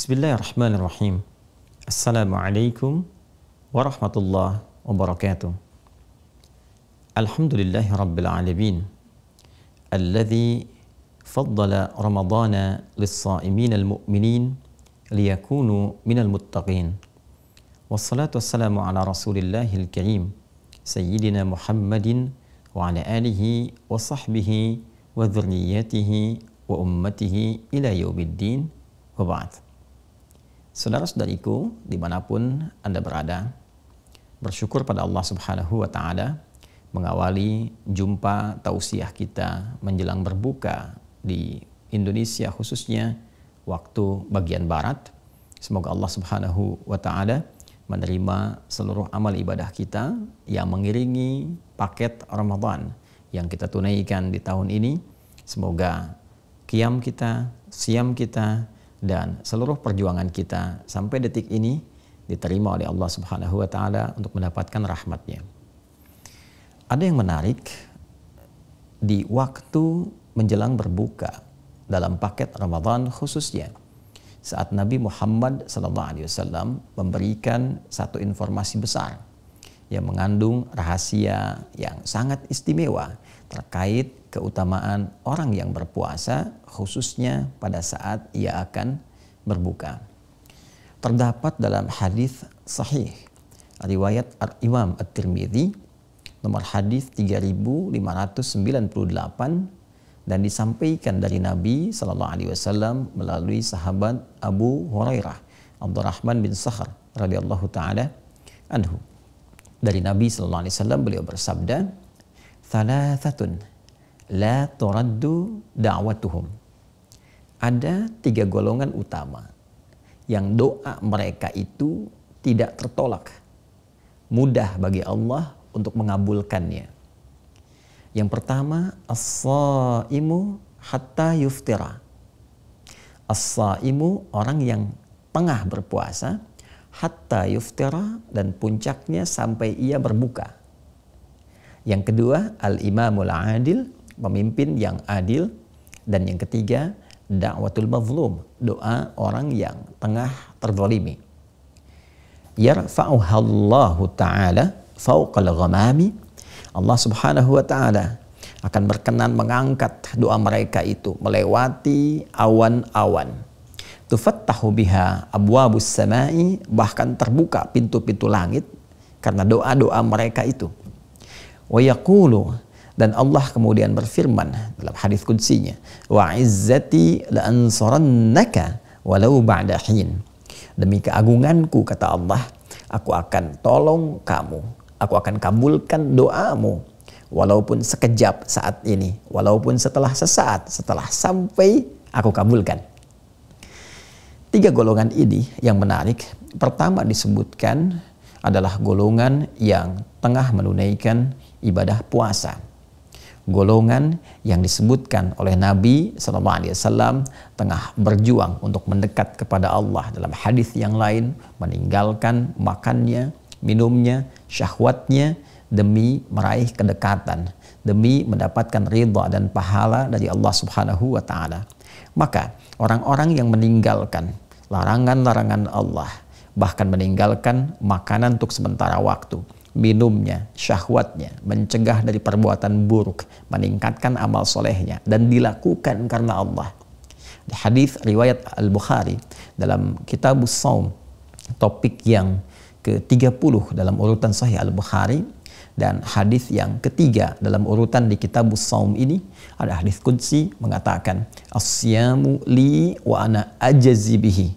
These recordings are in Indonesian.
بسم الله الرحمن الرحيم السلام عليكم ورحمة الله وبركاته الحمد لله رب العالمين الذي فضل رمضان للصائمين المؤمنين ليكونوا من المتقين والصلاة والسلام على رسول الله الكريم سيدنا محمد وعلى آله وصحبه وذريته وأمته إلى يوم الدين وبعد Saudara-saudariku, dimanapun Anda berada, bersyukur pada Allah Subhanahu wa Ta'ala mengawali jumpa tausiah kita menjelang berbuka di Indonesia khususnya waktu bagian barat. Semoga Allah Subhanahu wa taala menerima seluruh amal ibadah kita yang mengiringi paket Ramadan yang kita tunaikan di tahun ini. Semoga kiam kita, siam kita, dan seluruh perjuangan kita sampai detik ini diterima oleh Allah Subhanahu wa taala untuk mendapatkan rahmatnya. Ada yang menarik di waktu menjelang berbuka dalam paket Ramadan khususnya saat Nabi Muhammad SAW memberikan satu informasi besar yang mengandung rahasia yang sangat istimewa terkait keutamaan orang yang berpuasa khususnya pada saat ia akan berbuka. Terdapat dalam hadis sahih riwayat Imam At-Tirmidzi nomor hadis 3598 dan disampaikan dari Nabi saw alaihi wasallam melalui sahabat Abu Hurairah Abdurrahman bin Sahar radhiyallahu taala anhu. Dari Nabi saw alaihi wasallam beliau bersabda, thalathatun la turaddu da'watuhum. Ada tiga golongan utama yang doa mereka itu tidak tertolak. Mudah bagi Allah untuk mengabulkannya. Yang pertama, as-saimu hatta yuftira. As-saimu orang yang tengah berpuasa hatta yuftira dan puncaknya sampai ia berbuka. Yang kedua, al-imamul adil, pemimpin yang adil. Dan yang ketiga, da'watul mazlum, doa orang yang tengah terzalimi. Yarfa'uhallahu ta'ala fauqal ghamami. Allah subhanahu wa ta'ala akan berkenan mengangkat doa mereka itu melewati awan-awan. Tufattahu biha abwabus samai bahkan terbuka pintu-pintu langit karena doa-doa mereka itu wa yaqulu dan Allah kemudian berfirman dalam hadis kudsinya wa izzati la ansarannaka walau ba'da demi keagunganku kata Allah aku akan tolong kamu aku akan kabulkan doamu walaupun sekejap saat ini walaupun setelah sesaat setelah sampai aku kabulkan tiga golongan ini yang menarik pertama disebutkan adalah golongan yang tengah menunaikan ibadah puasa. Golongan yang disebutkan oleh Nabi Alaihi Wasallam tengah berjuang untuk mendekat kepada Allah dalam hadis yang lain, meninggalkan makannya, minumnya, syahwatnya demi meraih kedekatan, demi mendapatkan ridha dan pahala dari Allah Subhanahu wa taala. Maka orang-orang yang meninggalkan larangan-larangan Allah, bahkan meninggalkan makanan untuk sementara waktu, minumnya, syahwatnya, mencegah dari perbuatan buruk, meningkatkan amal solehnya, dan dilakukan karena Allah. Hadis riwayat Al-Bukhari dalam kitab Saum, topik yang ke-30 dalam urutan Sahih Al-Bukhari, dan hadis yang ketiga dalam urutan di kitab Saum ini ada hadis kunci mengatakan asyamu li wa ana ajazibihi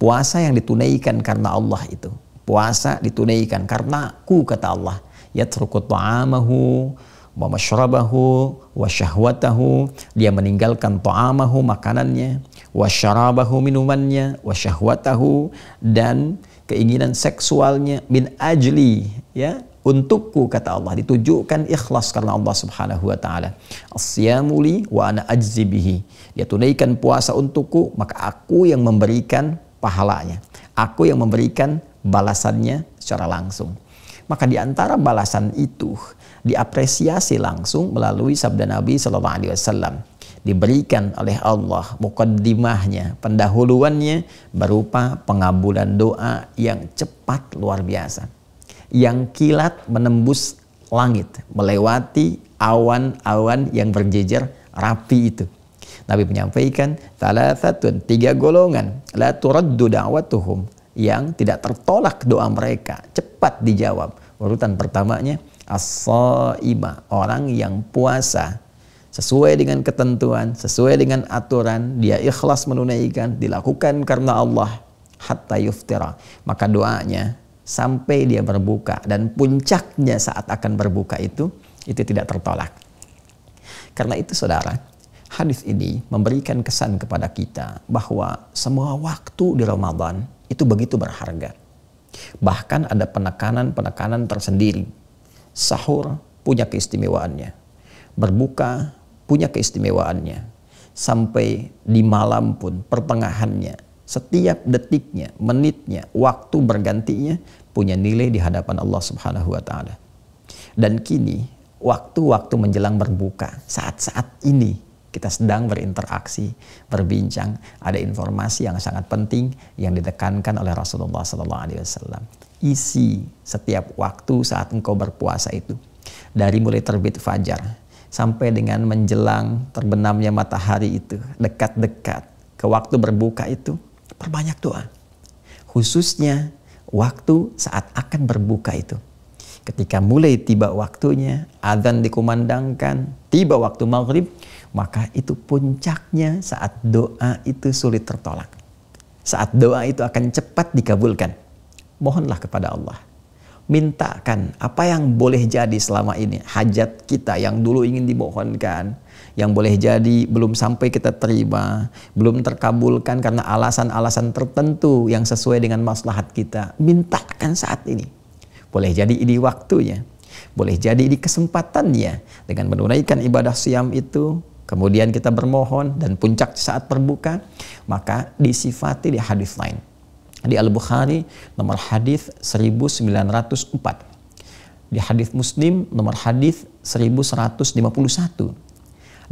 puasa yang ditunaikan karena Allah itu Puasa ditunaikan karena ku kata Allah. Yatruku ta'amahu wa masyrabahu wa syahwatahu. Dia meninggalkan ta'amahu makanannya. Wa syarabahu minumannya. Wa syahwatahu dan keinginan seksualnya. Min ajli ya untukku kata Allah ditujukan ikhlas karena Allah Subhanahu wa taala. Asyamu li wa ana ajzi bihi. Dia tunaikan puasa untukku, maka aku yang memberikan pahalanya. Aku yang memberikan balasannya secara langsung. Maka di antara balasan itu diapresiasi langsung melalui sabda Nabi Shallallahu Alaihi Wasallam diberikan oleh Allah mukaddimahnya pendahuluannya berupa pengabulan doa yang cepat luar biasa yang kilat menembus langit melewati awan-awan yang berjejer rapi itu Nabi menyampaikan salah tiga golongan la turaddu da'watuhum yang tidak tertolak doa mereka. Cepat dijawab. Urutan pertamanya as-saima, orang yang puasa sesuai dengan ketentuan, sesuai dengan aturan, dia ikhlas menunaikan, dilakukan karena Allah hatta yuftira. Maka doanya sampai dia berbuka dan puncaknya saat akan berbuka itu itu tidak tertolak. Karena itu saudara, hadis ini memberikan kesan kepada kita bahwa semua waktu di Ramadan itu begitu berharga. Bahkan ada penekanan-penekanan tersendiri. Sahur punya keistimewaannya. Berbuka punya keistimewaannya. Sampai di malam pun pertengahannya, setiap detiknya, menitnya, waktu bergantinya punya nilai di hadapan Allah Subhanahu wa taala. Dan kini waktu-waktu menjelang berbuka, saat-saat ini kita sedang berinteraksi, berbincang, ada informasi yang sangat penting yang ditekankan oleh Rasulullah Sallallahu Alaihi Wasallam. Isi setiap waktu saat engkau berpuasa itu, dari mulai terbit fajar sampai dengan menjelang terbenamnya matahari itu, dekat-dekat ke waktu berbuka itu, perbanyak doa. Khususnya waktu saat akan berbuka itu. Ketika mulai tiba waktunya, azan dikumandangkan, tiba waktu maghrib, maka itu puncaknya saat doa itu sulit tertolak. Saat doa itu akan cepat dikabulkan. Mohonlah kepada Allah. Mintakan apa yang boleh jadi selama ini. Hajat kita yang dulu ingin dimohonkan. Yang boleh jadi belum sampai kita terima. Belum terkabulkan karena alasan-alasan tertentu yang sesuai dengan maslahat kita. Mintakan saat ini. Boleh jadi ini waktunya. Boleh jadi ini kesempatannya dengan menunaikan ibadah siam itu kemudian kita bermohon dan puncak saat berbuka, maka disifati di hadis lain. Di Al-Bukhari nomor hadis 1904. Di hadis Muslim nomor hadis 1151.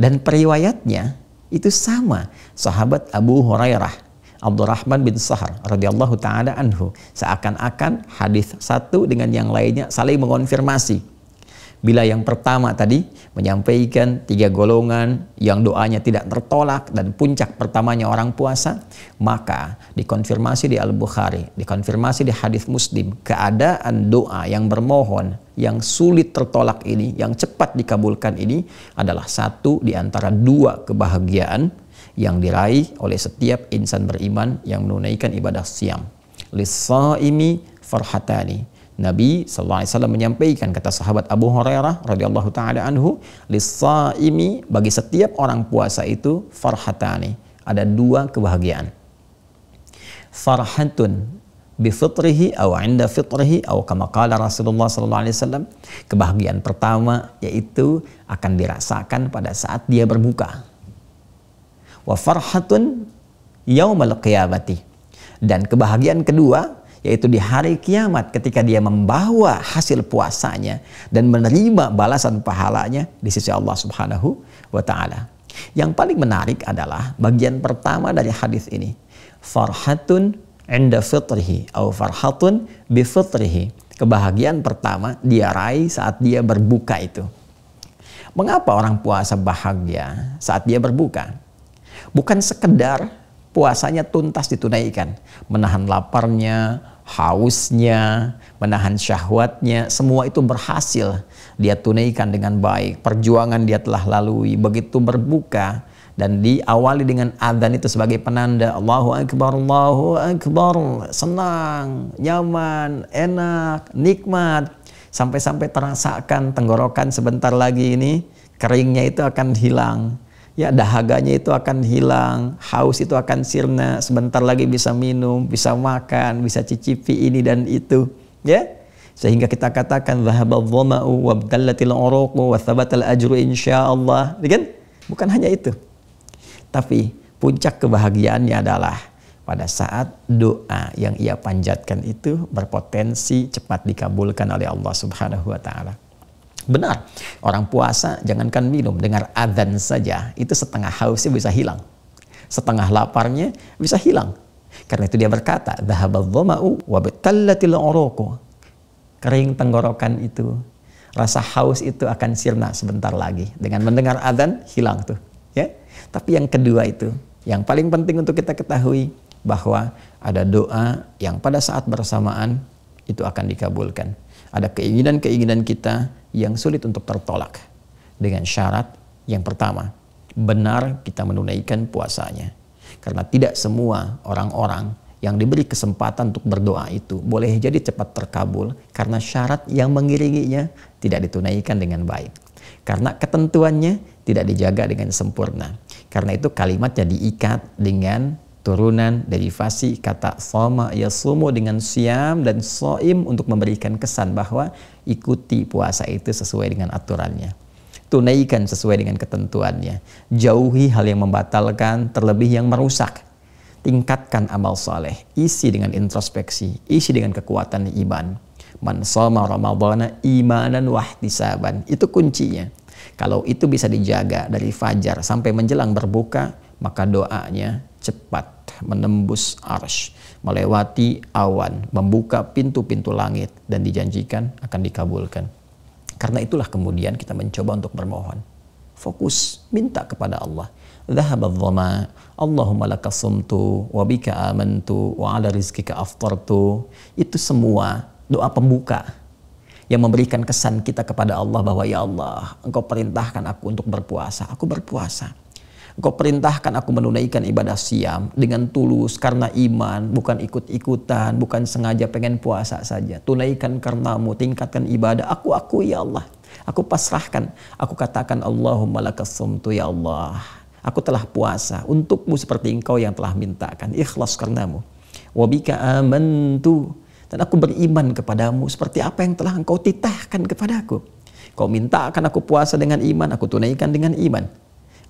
Dan periwayatnya itu sama sahabat Abu Hurairah Abdurrahman bin Sahar radhiyallahu taala anhu seakan-akan hadis satu dengan yang lainnya saling mengonfirmasi Bila yang pertama tadi menyampaikan tiga golongan yang doanya tidak tertolak dan puncak pertamanya orang puasa, maka dikonfirmasi di Al-Bukhari, dikonfirmasi di hadis Muslim, keadaan doa yang bermohon yang sulit tertolak ini, yang cepat dikabulkan ini adalah satu di antara dua kebahagiaan yang diraih oleh setiap insan beriman yang menunaikan ibadah siam. Lisa'imi farhatani Nabi sallallahu alaihi wasallam menyampaikan kata sahabat Abu Hurairah radhiyallahu taala anhu, "Lis-saimi bagi setiap orang puasa itu farhatani." Ada dua kebahagiaan. Farhatun bi fitrihi atau inda fitrihi atau kama qala Rasulullah sallallahu alaihi wasallam. Kebahagiaan pertama yaitu akan dirasakan pada saat dia berbuka. Wa farhatun yaumal qiyamati. Dan kebahagiaan kedua yaitu di hari kiamat ketika dia membawa hasil puasanya dan menerima balasan pahalanya di sisi Allah Subhanahu wa taala. Yang paling menarik adalah bagian pertama dari hadis ini. Farhatun inda fitrihi atau farhatun bi fitrihi. Kebahagiaan pertama dia raih saat dia berbuka itu. Mengapa orang puasa bahagia saat dia berbuka? Bukan sekedar puasanya tuntas ditunaikan, menahan laparnya, hausnya, menahan syahwatnya, semua itu berhasil dia tunaikan dengan baik. Perjuangan dia telah lalui, begitu berbuka dan diawali dengan adzan itu sebagai penanda Allahu akbar Allahu akbar senang nyaman enak nikmat sampai-sampai terasakan tenggorokan sebentar lagi ini keringnya itu akan hilang ya dahaganya itu akan hilang, haus itu akan sirna, sebentar lagi bisa minum, bisa makan, bisa cicipi ini dan itu, ya. Sehingga kita katakan zahabadh dhama'u wabdallatil uruqu wa thabatal ajru insyaallah, ya kan? Bukan hanya itu. Tapi puncak kebahagiaannya adalah pada saat doa yang ia panjatkan itu berpotensi cepat dikabulkan oleh Allah Subhanahu wa taala. Benar, orang puasa jangankan minum, dengar adzan saja, itu setengah hausnya bisa hilang. Setengah laparnya bisa hilang. Karena itu dia berkata, "Dhahabadh dhama'u wa Kering tenggorokan itu, rasa haus itu akan sirna sebentar lagi. Dengan mendengar adzan hilang tuh, ya. Tapi yang kedua itu, yang paling penting untuk kita ketahui bahwa ada doa yang pada saat bersamaan itu akan dikabulkan. Ada keinginan-keinginan kita yang sulit untuk tertolak. Dengan syarat yang pertama, benar kita menunaikan puasanya. Karena tidak semua orang-orang yang diberi kesempatan untuk berdoa itu boleh jadi cepat terkabul karena syarat yang mengiringinya tidak ditunaikan dengan baik. Karena ketentuannya tidak dijaga dengan sempurna. Karena itu kalimatnya diikat dengan turunan dari fasih kata soma sumo dengan siam dan soim untuk memberikan kesan bahwa ikuti puasa itu sesuai dengan aturannya. Tunaikan sesuai dengan ketentuannya. Jauhi hal yang membatalkan, terlebih yang merusak. Tingkatkan amal soleh, isi dengan introspeksi, isi dengan kekuatan iman. Man soma Ramadana imanan wahtisaban. Itu kuncinya. Kalau itu bisa dijaga dari fajar sampai menjelang berbuka, maka doanya cepat menembus arsh, melewati awan, membuka pintu-pintu langit dan dijanjikan akan dikabulkan. Karena itulah kemudian kita mencoba untuk bermohon. Fokus, minta kepada Allah. Dhahab Allahumma lakasumtu, wabika amantu, wa ala rizkika aftartu. Itu semua doa pembuka yang memberikan kesan kita kepada Allah bahwa ya Allah, engkau perintahkan aku untuk berpuasa, aku berpuasa Engkau perintahkan aku menunaikan ibadah siam dengan tulus karena iman, bukan ikut-ikutan, bukan sengaja pengen puasa saja. Tunaikan karenamu, tingkatkan ibadah. Aku aku ya Allah. Aku pasrahkan. Aku katakan Allahumma lakasumtu ya Allah. Aku telah puasa untukmu seperti engkau yang telah mintakan. Ikhlas karenamu. Wabika amantu. Dan aku beriman kepadamu seperti apa yang telah engkau titahkan kepadaku. Kau minta akan aku puasa dengan iman, aku tunaikan dengan iman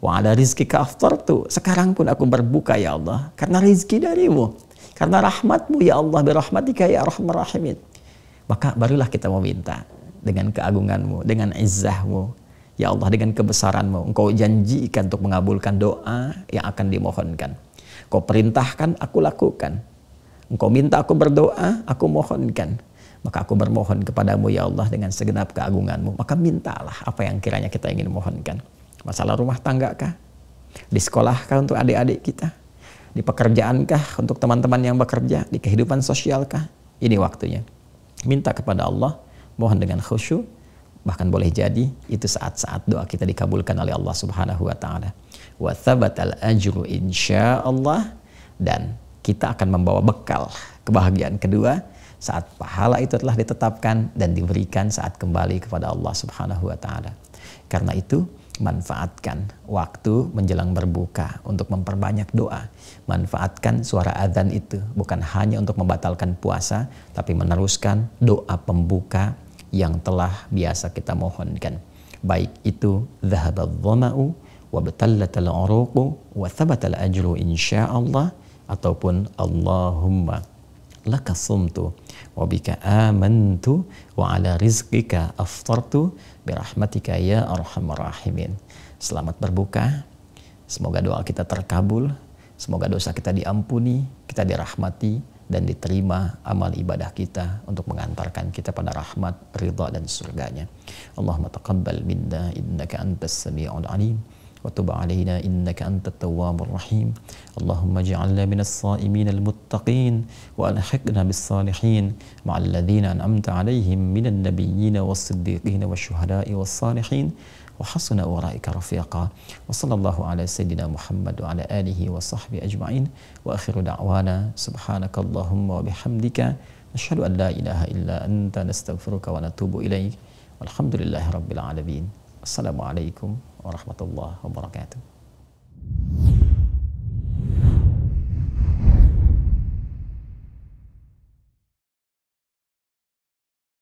Wa ala rizkika aftartu. Sekarang pun aku berbuka ya Allah. Karena rizki darimu. Karena rahmatmu ya Allah. Berahmatika ya rahmar rahimin. Maka barulah kita meminta. Dengan keagunganmu. Dengan izzahmu. Ya Allah dengan kebesaranmu. Engkau janjikan untuk mengabulkan doa yang akan dimohonkan. Kau perintahkan, aku lakukan. Engkau minta aku berdoa, aku mohonkan. Maka aku bermohon kepadamu ya Allah dengan segenap keagunganmu. Maka mintalah apa yang kiranya kita ingin mohonkan. Masalah rumah tangga kah? Di sekolah kah untuk adik-adik kita? Di pekerjaan kah untuk teman-teman yang bekerja? Di kehidupan sosial kah? Ini waktunya. Minta kepada Allah, mohon dengan khusyuk, bahkan boleh jadi itu saat-saat doa kita dikabulkan oleh Allah Subhanahu wa taala. Wa al ajru insyaallah dan kita akan membawa bekal kebahagiaan kedua saat pahala itu telah ditetapkan dan diberikan saat kembali kepada Allah Subhanahu wa taala. Karena itu manfaatkan waktu menjelang berbuka untuk memperbanyak doa. Manfaatkan suara adzan itu bukan hanya untuk membatalkan puasa, tapi meneruskan doa pembuka yang telah biasa kita mohonkan. Baik itu zahabal dhamau wa batallatal 'uruqu wa thabatal ajru insyaallah ataupun Allahumma laka sumtu wa bika amantu wa ala rizqika aftartu birahmatika ya arhamar rahimin. Selamat berbuka. Semoga doa kita terkabul, semoga dosa kita diampuni, kita dirahmati dan diterima amal ibadah kita untuk mengantarkan kita pada rahmat, ridha dan surganya. Allahumma taqabbal minna innaka antas samiul alim. وتب علينا إنك أنت التواب الرحيم اللهم اجعلنا من الصائمين المتقين وألحقنا بالصالحين مع الذين أنعمت عليهم من النبيين والصديقين والشهداء والصالحين وحسن أولئك رفيقا وصلى الله على سيدنا محمد وعلى آله وصحبه أجمعين وآخر دعوانا سبحانك اللهم وبحمدك نشهد أن لا إله إلا أنت نستغفرك ونتوب إليك والحمد لله رب العالمين السلام عليكم warahmatullahi wabarakatuh.